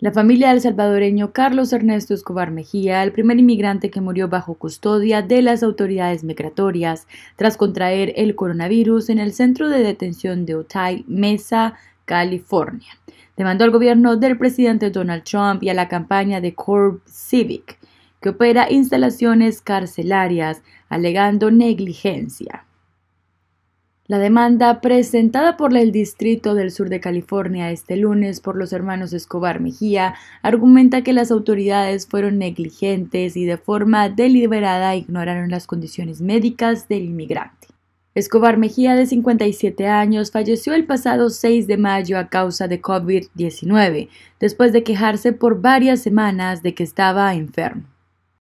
La familia del salvadoreño Carlos Ernesto Escobar Mejía, el primer inmigrante que murió bajo custodia de las autoridades migratorias tras contraer el coronavirus en el centro de detención de Otay, Mesa, California, demandó al gobierno del presidente Donald Trump y a la campaña de Corp Civic, que opera instalaciones carcelarias, alegando negligencia. La demanda presentada por el Distrito del Sur de California este lunes por los hermanos Escobar Mejía argumenta que las autoridades fueron negligentes y de forma deliberada ignoraron las condiciones médicas del inmigrante. Escobar Mejía, de 57 años, falleció el pasado 6 de mayo a causa de COVID-19, después de quejarse por varias semanas de que estaba enfermo.